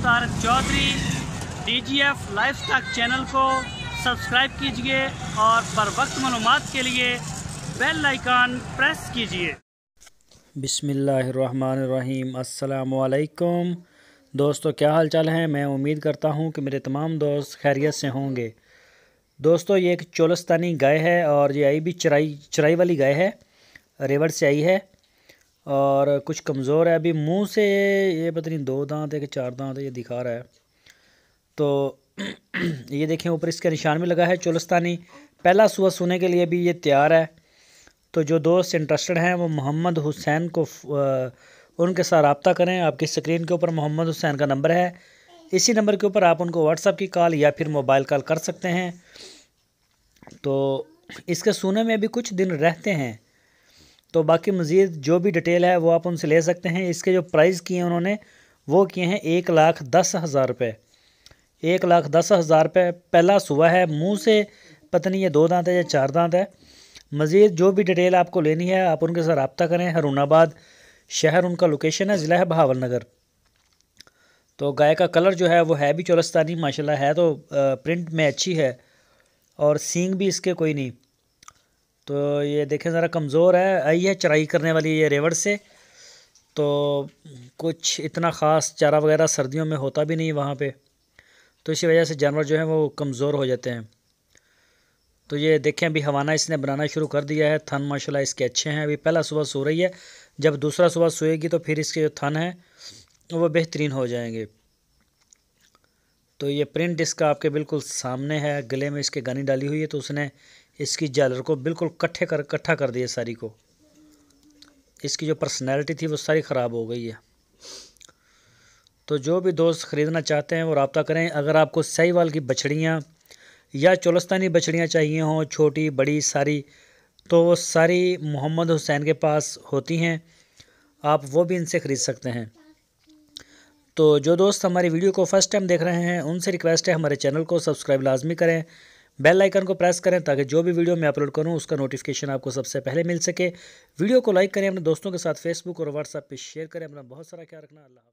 Mukhtar Chaudhary DGF livestock channel को subscribe कीजिए और पर वक्त मालूम के लिए बेल आइकन प्रेस कीजिए बिसमीम दोस्तों क्या हाल चाल है मैं उम्मीद करता हूँ कि मेरे तमाम दोस्त खैरियत से होंगे दोस्तों ये एक चोलस्तानी गाय है और ये आई भी चराई चराई वाली गाय है रेवड़ से आई है और कुछ कमज़ोर है अभी मुंह से ये पता नहीं दो दांत है कि चार दांत है ये दिखा रहा है तो ये देखें ऊपर इसके निशान भी लगा है चुलस्तानी पहला सुबह सुने के लिए भी ये तैयार है तो जो दोस्त इंटरेस्टेड हैं वो मोहम्मद हुसैन को उनके साथ रबता करें आपकी स्क्रीन के ऊपर मोहम्मद हुसैन का नंबर है इसी नंबर के ऊपर आप उनको व्हाट्सअप की कॉल या फिर मोबाइल कॉल कर सकते हैं तो इसके सुने में भी कुछ दिन रहते हैं तो बाकी मज़ीद जो भी डिटेल है वो आप उनसे ले सकते हैं इसके जो प्राइस किए हैं उन्होंने वो किए हैं एक लाख दस हज़ार रुपये एक लाख दस हज़ार रुपये पहला सुबह है मुंह से पता नहीं ये दो दांत है या चार दांत है मज़ीद जो भी डिटेल आपको लेनी है आप उनके साथ रबता करें हरूणाबाद शहर उनका लोकेशन है ज़िला है बहावल नगर तो गाय का कलर जो है वो है भी चौरस्तानी माशाल्लाह है तो प्रिंट में अच्छी है और सींग भी इसके कोई नहीं तो ये देखें ज़रा कमज़ोर है आई है चराई करने वाली ये रेवड़ से तो कुछ इतना ख़ास चारा वगैरह सर्दियों में होता भी नहीं वहाँ पे तो इसी वजह से जानवर जो है वो कमज़ोर हो जाते हैं तो ये देखें अभी हवाना इसने बनाना शुरू कर दिया है थन माशाल्लाह इसके अच्छे हैं अभी पहला सुबह सो रही है जब दूसरा सुबह सोएगी तो फिर इसके जो थन हैं वो बेहतरीन हो जाएंगे तो ये प्रिंट इसका आपके बिल्कुल सामने है गले में इसके गानी डाली हुई है तो उसने इसकी जालर को बिल्कुल कट्ठे कर इकट्ठा कर दिया सारी को इसकी जो पर्सनैलिटी थी वो सारी ख़राब हो गई है तो जो भी दोस्त ख़रीदना चाहते हैं वो रबता करें अगर आपको सहीवाल की बछड़ियाँ या चोलस्तानी बछड़ियाँ चाहिए हों छोटी बड़ी सारी तो वो सारी मोहम्मद हुसैन के पास होती हैं आप वो भी इनसे ख़रीद सकते हैं तो जो दोस्त हमारी वीडियो को फर्स्ट टाइम देख रहे हैं उनसे रिक्वेस्ट है हमारे चैनल को सब्सक्राइब लाजमी करें बेल आइकन को प्रेस करें ताकि जो भी वीडियो मैं अपलोड करूं उसका नोटिफिकेशन आपको सबसे पहले मिल सके वीडियो को लाइक करें अपने दोस्तों के साथ फेसबुक और व्हाट्सएप पे शेयर करें अपना बहुत सारा ख्याल रखना अल्लाह